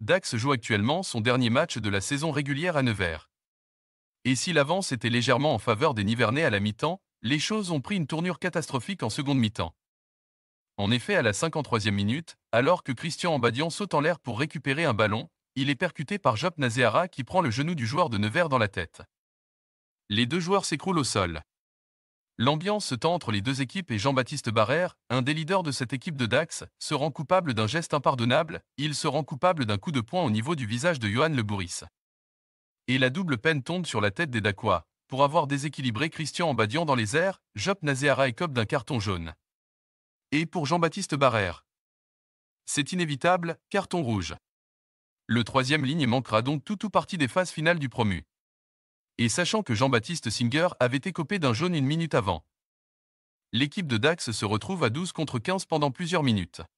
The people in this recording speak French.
Dax joue actuellement son dernier match de la saison régulière à Nevers. Et si l'avance était légèrement en faveur des Nivernais à la mi-temps, les choses ont pris une tournure catastrophique en seconde mi-temps. En effet, à la 53e minute, alors que Christian Ambadian saute en l'air pour récupérer un ballon, il est percuté par Jop Nazéara qui prend le genou du joueur de Nevers dans la tête. Les deux joueurs s'écroulent au sol. L'ambiance se tend entre les deux équipes et Jean-Baptiste Barrère, un des leaders de cette équipe de Dax, se rend coupable d'un geste impardonnable, il se rend coupable d'un coup de poing au niveau du visage de Johan Le Bourris. Et la double peine tombe sur la tête des Dacois. Pour avoir déséquilibré Christian en dans les airs, Jop Nazéara écope d'un carton jaune. Et pour Jean-Baptiste Barrère C'est inévitable, carton rouge. Le troisième ligne manquera donc tout ou partie des phases finales du promu et sachant que Jean-Baptiste Singer avait écopé d'un jaune une minute avant. L'équipe de Dax se retrouve à 12 contre 15 pendant plusieurs minutes.